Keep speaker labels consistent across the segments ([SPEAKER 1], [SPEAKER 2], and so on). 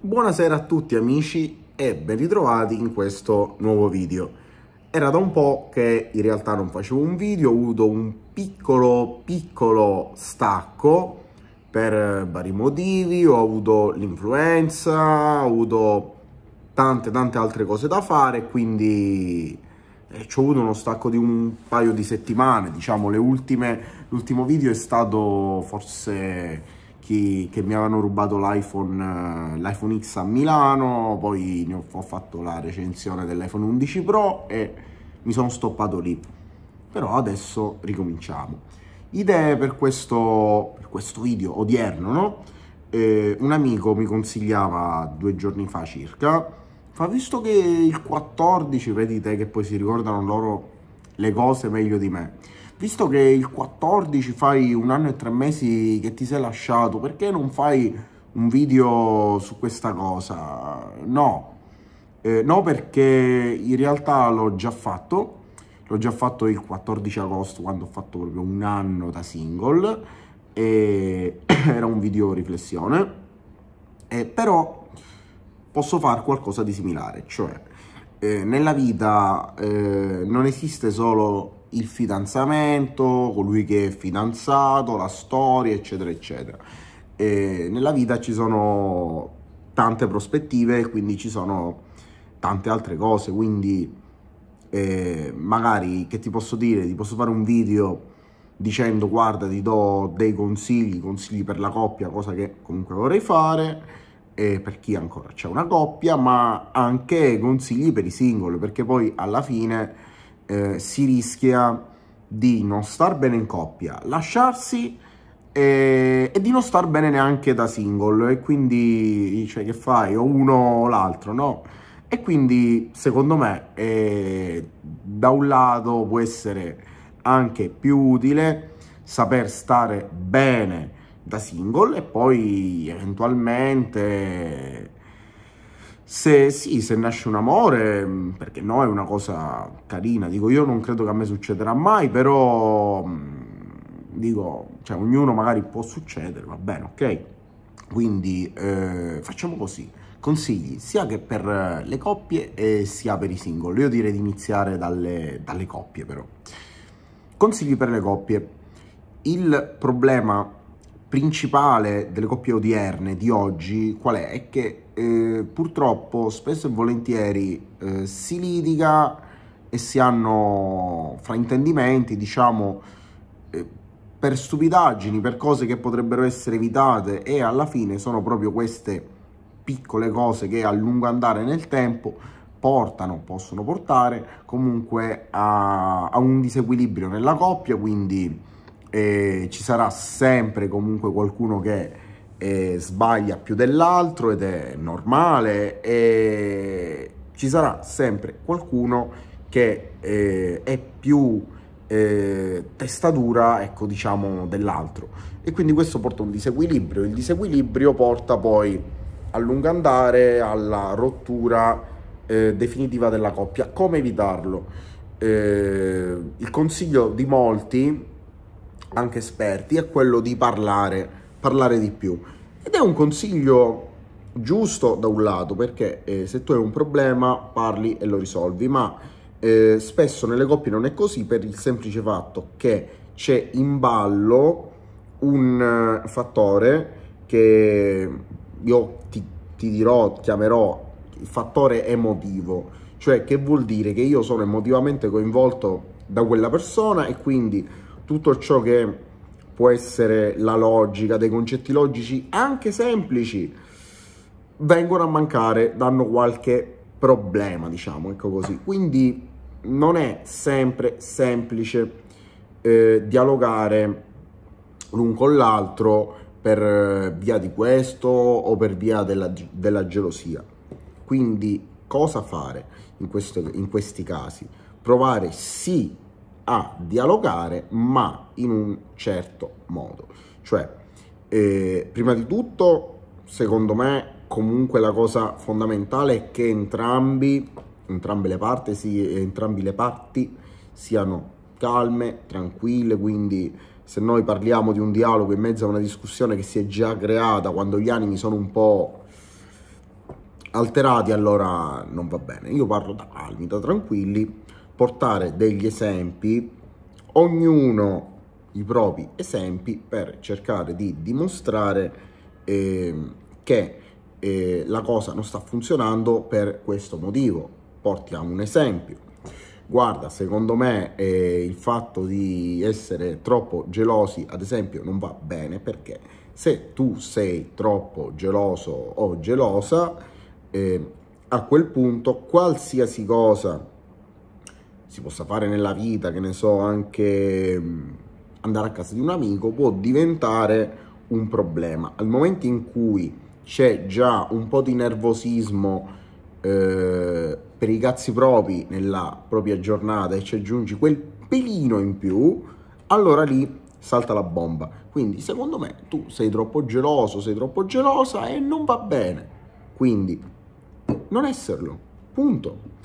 [SPEAKER 1] Buonasera a tutti amici e ben ritrovati in questo nuovo video. Era da un po' che in realtà non facevo un video, ho avuto un piccolo piccolo stacco per vari motivi, ho avuto l'influenza, ho avuto tante tante altre cose da fare, quindi eh, ci ho avuto uno stacco di un paio di settimane, diciamo le ultime, l'ultimo video è stato forse chi, che mi avevano rubato l'iPhone, eh, l'iPhone X a Milano, poi ho, ho fatto la recensione dell'iPhone 11 Pro e mi sono stoppato lì. Però adesso ricominciamo. Idee per questo, per questo video odierno, no? Eh, un amico mi consigliava due giorni fa circa, fa visto che il 14, vedi te che poi si ricordano loro le cose meglio di me, Visto che il 14 fai un anno e tre mesi che ti sei lasciato, perché non fai un video su questa cosa? No, eh, no perché in realtà l'ho già fatto, l'ho già fatto il 14 agosto quando ho fatto proprio un anno da single e era un video riflessione, eh, però posso fare qualcosa di similare, cioè eh, nella vita eh, non esiste solo il fidanzamento, colui che è fidanzato, la storia, eccetera, eccetera. E nella vita ci sono tante prospettive, quindi ci sono tante altre cose, quindi eh, magari che ti posso dire, ti posso fare un video dicendo guarda ti do dei consigli, consigli per la coppia, cosa che comunque vorrei fare, e per chi ancora c'è una coppia, ma anche consigli per i singoli, perché poi alla fine eh, si rischia di non star bene in coppia, lasciarsi e, eh, e, di non star bene neanche da single e quindi cioè, che fai o uno o l'altro, no? E quindi secondo me eh, da un lato può essere anche più utile saper stare bene da single e poi eventualmente se sì, se nasce un amore, mm, perché no, è una cosa carina. Dico, io non credo che a me succederà mai, però mm, dico, cioè, ognuno magari può succedere, va bene, ok? Quindi eh, facciamo così. Consigli sia che per eh, le coppie eh, sia per i single. Io direi di iniziare dalle, dalle coppie, però. Consigli per le coppie. Il problema principale delle coppie odierne di oggi qual è? È che eh, purtroppo spesso e volentieri eh, si litiga e si hanno fraintendimenti, diciamo, eh, per stupidaggini, per cose che potrebbero essere evitate e alla fine sono proprio queste piccole cose che a lungo andare nel tempo portano, possono portare comunque a, a un disequilibrio nella coppia, quindi eh, ci sarà sempre comunque qualcuno che eh, sbaglia più dell'altro ed è normale e ci sarà sempre qualcuno che eh, è più eh, testa ecco, diciamo, dell'altro. E quindi questo porta a un disequilibrio. Il disequilibrio porta poi a lungo andare alla rottura eh, definitiva della coppia. Come evitarlo? Eh, il consiglio di molti anche esperti, è quello di parlare, parlare di più. Ed è un consiglio giusto da un lato, perché eh, se tu hai un problema parli e lo risolvi, ma eh, spesso nelle coppie non è così per il semplice fatto che c'è in ballo un uh, fattore che io ti, ti dirò, chiamerò il fattore emotivo, cioè che vuol dire che io sono emotivamente coinvolto da quella persona e quindi tutto ciò che può essere la logica, dei concetti logici anche semplici, vengono a mancare, danno qualche problema, diciamo, ecco così. Quindi non è sempre semplice eh, dialogare l'un con l'altro per eh, via di questo o per via della, della gelosia. Quindi cosa fare in, questo, in questi casi? Provare sì a dialogare, ma in un certo modo. Cioè, eh, prima di tutto, secondo me, comunque la cosa fondamentale è che entrambi, entrambe le parti, sì, entrambi le parti siano calme, tranquille, quindi se noi parliamo di un dialogo in mezzo a una discussione che si è già creata quando gli animi sono un po' alterati, allora non va bene. Io parlo da calmi, da tranquilli, portare degli esempi, ognuno i propri esempi per cercare di dimostrare eh, che eh, la cosa non sta funzionando per questo motivo. Portiamo un esempio. Guarda, secondo me eh, il fatto di essere troppo gelosi, ad esempio, non va bene perché se tu sei troppo geloso o gelosa, ehm, a quel punto qualsiasi cosa si possa fare nella vita, che ne so, anche mm, andare a casa di un amico, può diventare un problema. Al momento in cui c'è già un po' di nervosismo eh, per i cazzi propri nella propria giornata e ci aggiungi quel pelino in più, allora lì salta la bomba. Quindi secondo me tu sei troppo geloso, sei troppo gelosa e non va bene. Quindi non esserlo. Punto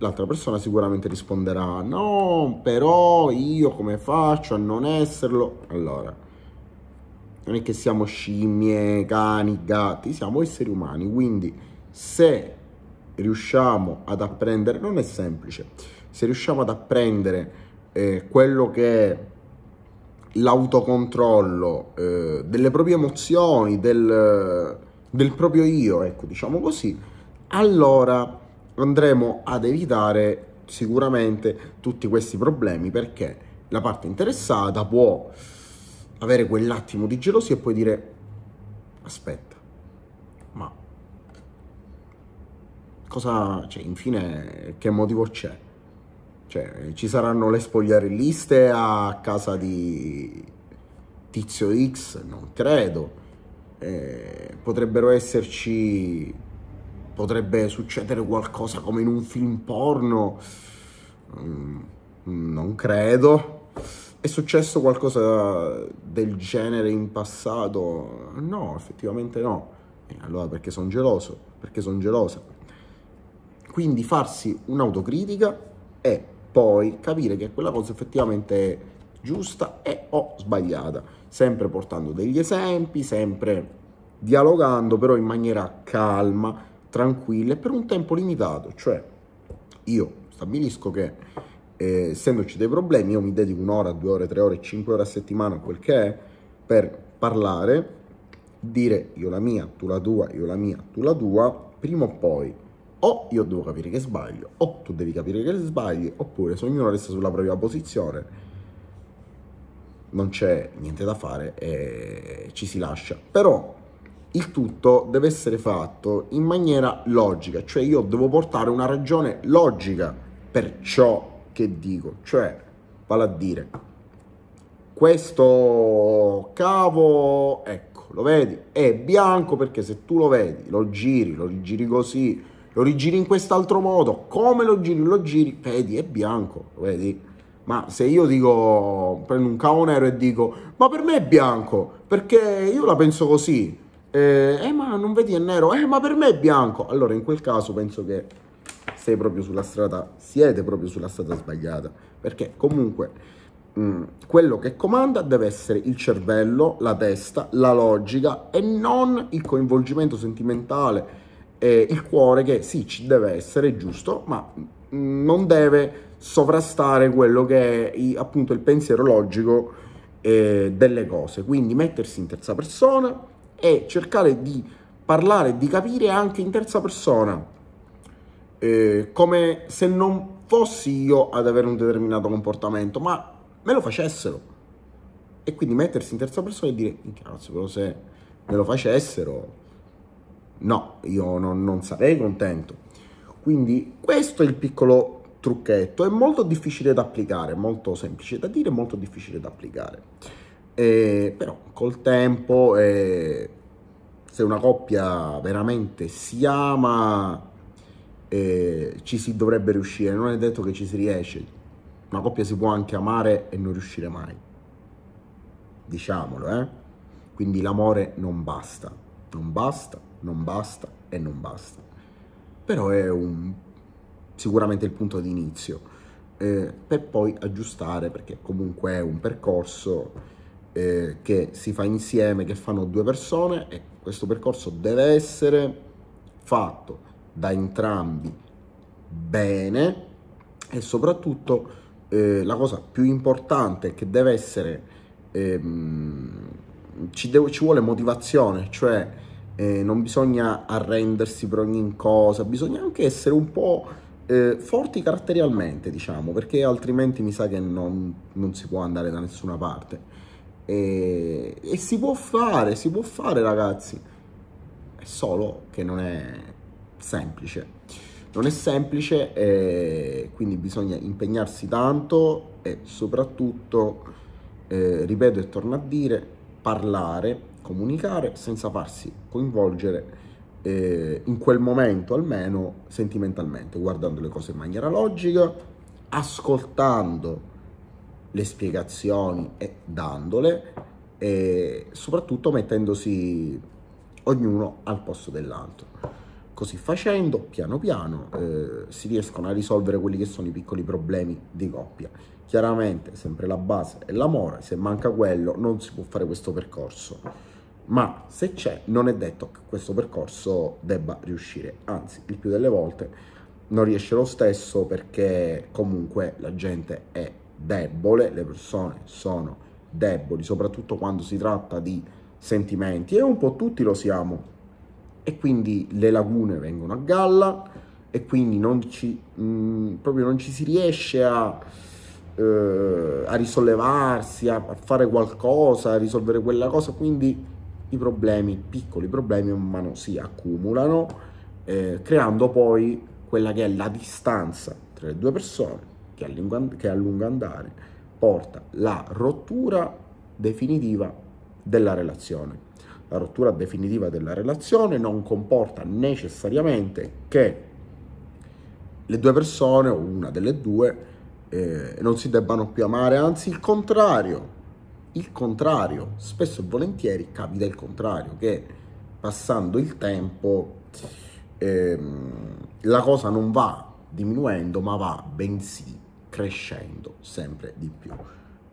[SPEAKER 1] l'altra persona sicuramente risponderà no, però io come faccio a non esserlo? Allora, non è che siamo scimmie, cani, gatti, siamo esseri umani, quindi se riusciamo ad apprendere, non è semplice, se riusciamo ad apprendere eh, quello che è l'autocontrollo eh, delle proprie emozioni, del, del proprio io, ecco, diciamo così, allora andremo ad evitare sicuramente tutti questi problemi perché la parte interessata può avere quell'attimo di gelosia e poi dire aspetta, ma cosa, cioè, infine che motivo c'è? Cioè, ci saranno le spogliarelliste a casa di tizio X? Non credo. Eh, potrebbero esserci potrebbe succedere qualcosa come in un film porno. Mm, non credo. È successo qualcosa del genere in passato? No, effettivamente no. E allora perché sono geloso? Perché sono gelosa? Quindi farsi un'autocritica e poi capire che quella cosa effettivamente è giusta e o sbagliata, sempre portando degli esempi, sempre dialogando però in maniera calma tranquille per un tempo limitato, cioè io stabilisco che eh, essendoci dei problemi io mi dedico un'ora, due ore, tre ore, cinque ore a settimana, quel che è, per parlare, dire io la mia, tu la tua, io la mia, tu la tua, prima o poi o io devo capire che sbaglio, o tu devi capire che sbagli, oppure se ognuno resta sulla propria posizione non c'è niente da fare e ci si lascia. Però il tutto deve essere fatto in maniera logica, cioè io devo portare una ragione logica per ciò che dico, cioè vale a dire questo cavo, ecco, lo vedi, è bianco perché se tu lo vedi, lo giri, lo rigiri così, lo rigiri in quest'altro modo, come lo giri, lo giri, vedi, è bianco, lo vedi? Ma se io dico, prendo un cavo nero e dico, ma per me è bianco, perché io la penso così, eh, eh, ma non vedi è nero, eh ma per me è bianco. Allora in quel caso penso che sei proprio sulla strada, siete proprio sulla strada sbagliata, perché comunque mh, mm, quello che comanda deve essere il cervello, la testa, la logica e non il coinvolgimento sentimentale e il cuore che sì ci deve essere giusto, ma mm, non deve sovrastare quello che è appunto il pensiero logico eh, delle cose. Quindi mettersi in terza persona e cercare di parlare, di capire anche in terza persona, eh, come se non fossi io ad avere un determinato comportamento, ma me lo facessero. E quindi mettersi in terza persona e dire, cazzo, però se me lo facessero, no, io non, non sarei contento. Quindi questo è il piccolo trucchetto, è molto difficile da applicare, molto semplice da dire, molto difficile da applicare eh, però col tempo eh, se una coppia veramente si ama eh, ci si dovrebbe riuscire, non è detto che ci si riesce, una coppia si può anche amare e non riuscire mai, diciamolo, eh? quindi l'amore non basta, non basta, non basta e non basta, però è un, sicuramente il punto di inizio. Eh, per poi aggiustare perché comunque è un percorso eh, che si fa insieme, che fanno due persone e questo percorso deve essere fatto da entrambi bene e soprattutto eh, la cosa più importante che deve essere ehm, ci, devo, ci, vuole motivazione cioè eh, non bisogna arrendersi per ogni cosa bisogna anche essere un po' eh, forti caratterialmente diciamo perché altrimenti mi sa che non, non si può andare da nessuna parte e, e si può fare, si può fare ragazzi, è solo che non è semplice. Non è semplice, eh, quindi bisogna impegnarsi tanto e soprattutto, eh, ripeto e torno a dire, parlare, comunicare senza farsi coinvolgere eh, in quel momento almeno sentimentalmente, guardando le cose in maniera logica, ascoltando le spiegazioni e dandole e soprattutto mettendosi ognuno al posto dell'altro. Così facendo, piano piano, eh, si riescono a risolvere quelli che sono i piccoli problemi di coppia. Chiaramente, sempre la base è l'amore, se manca quello non si può fare questo percorso, ma se c'è non è detto che questo percorso debba riuscire, anzi, il più delle volte non riesce lo stesso perché comunque la gente è debole, le persone sono deboli, soprattutto quando si tratta di sentimenti e un po' tutti lo siamo. E quindi le lacune vengono a galla e quindi non ci, mh, mm, proprio non ci si riesce a, eh, a risollevarsi, a, a fare qualcosa, a risolvere quella cosa, quindi i problemi, piccoli problemi man mano si accumulano, eh, creando poi quella che è la distanza tra le due persone che a lungo, che a lungo andare porta la rottura definitiva della relazione. La rottura definitiva della relazione non comporta necessariamente che le due persone o una delle due eh, non si debbano più amare, anzi il contrario, il contrario, spesso e volentieri capita il contrario, che passando il tempo ehm, la cosa non va diminuendo ma va bensì crescendo sempre di più.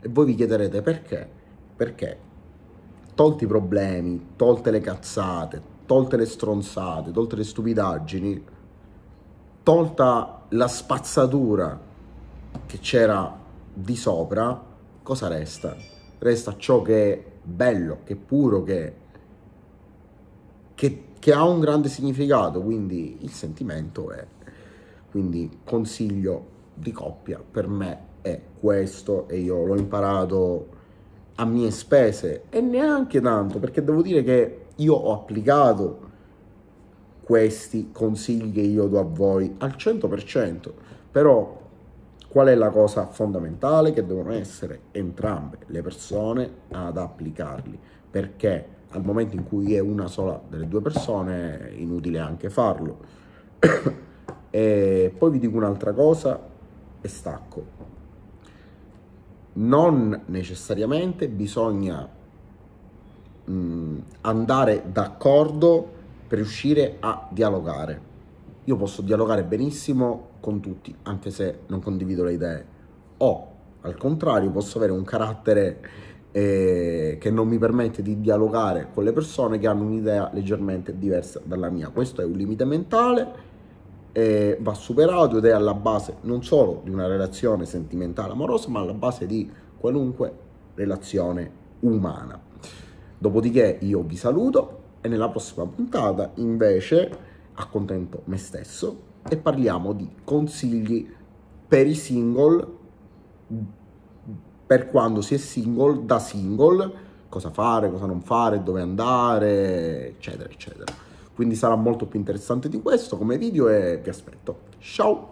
[SPEAKER 1] E voi vi chiederete perché? Perché tolti i problemi, tolte le cazzate, tolte le stronzate, tolte le stupidaggini, tolta la spazzatura che c'era di sopra, cosa resta? Resta ciò che è bello, che è puro, che, che, che ha un grande significato, quindi il sentimento è. Quindi consiglio di coppia per me è questo e io l'ho imparato a mie spese e neanche tanto perché devo dire che io ho applicato questi consigli che io do a voi al 100%, però qual è la cosa fondamentale che devono essere entrambe le persone ad applicarli, perché al momento in cui è una sola delle due persone è inutile anche farlo. e poi vi dico un'altra cosa e stacco. Non necessariamente bisogna mh, mm, andare d'accordo per riuscire a dialogare. Io posso dialogare benissimo con tutti, anche se non condivido le idee. O al contrario, posso avere un carattere eh, che non mi permette di dialogare con le persone che hanno un'idea leggermente diversa dalla mia. Questo è un limite mentale eh, va superato ed è alla base non solo di una relazione sentimentale amorosa, ma alla base di qualunque relazione umana. Dopodiché io vi saluto e nella prossima puntata invece accontento me stesso e parliamo di consigli per i single per quando si è single da single cosa fare, cosa non fare, dove andare, eccetera, eccetera quindi sarà molto più interessante di questo come video e vi aspetto. Ciao!